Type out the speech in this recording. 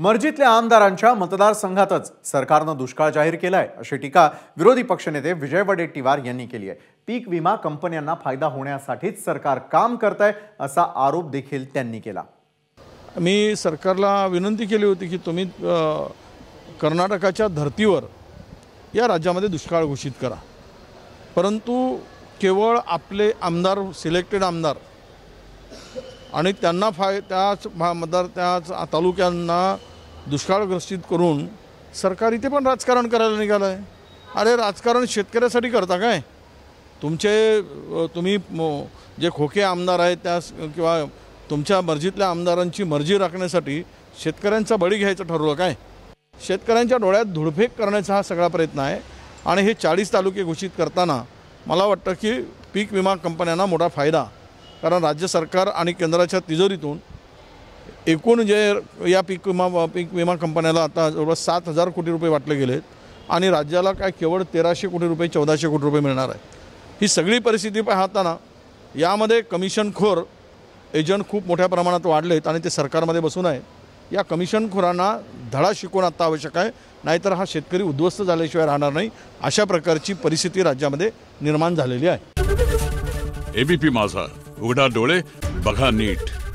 मर्जीतल्या आमदारांच्या मतदारसंघातच सरकारनं दुष्काळ जाहीर केला आहे अशी टीका विरोधी पक्षनेते विजय वडेट्टीवार यांनी केली आहे पीक विमा कंपन्यांना फायदा होण्यासाठीच सरकार काम करत आहे असा आरोप देखील त्यांनी केला मी सरकारला विनंती केली होती की तुम्ही कर्नाटकाच्या धर्तीवर या राज्यामध्ये दुष्काळ घोषित करा परंतु केवळ आपले आमदार सिलेक्टेड आमदार आणि त्यांना फाय त्याच मतदार त्याच तालुक्यांना दुष्काळग्रस्तीत करून सरकार इथे पण राजकारण करायला निघालं आहे अरे राजकारण शेतकऱ्यासाठी करता काय तुमचे तुम्ही जे खोके आमदार आहेत त्या किंवा तुमच्या मर्जीतल्या आमदारांची मर्जी राखण्यासाठी शेतकऱ्यांचा बळी घ्यायचं ठरवलं काय शेतकऱ्यांच्या डोळ्यात धुडफेक करण्याचा हा सगळा प्रयत्न आहे आणि हे चाळीस तालुके घोषित करताना मला वाटतं की पीक विमा कंपन्यांना मोठा फायदा कारण राज्य सरकार आणि केंद्राच्या तिजोरीतून एकूण जे या पीक विमा पीक विमा कंपन्याला आता जवळपास सात हजार कोटी रुपये वाटले आहेत आणि राज्याला काय केवळ तेराशे कोटी रुपये चौदाशे कोटी रुपये मिळणार आहे ही सगळी परिस्थिती पाहताना यामध्ये कमिशनखोर एजंट खूप मोठ्या प्रमाणात वाढलेत आणि ते सरकारमध्ये बसून आहेत या कमिशनखोरांना धडा शिकवण आत्ता आवश्यक आहे नाहीतर हा शेतकरी उद्ध्वस्त झाल्याशिवाय राहणार नाही अशा प्रकारची परिस्थिती राज्यामध्ये निर्माण झालेली आहे एबीपी माझा उघडा डोळे बघा नीट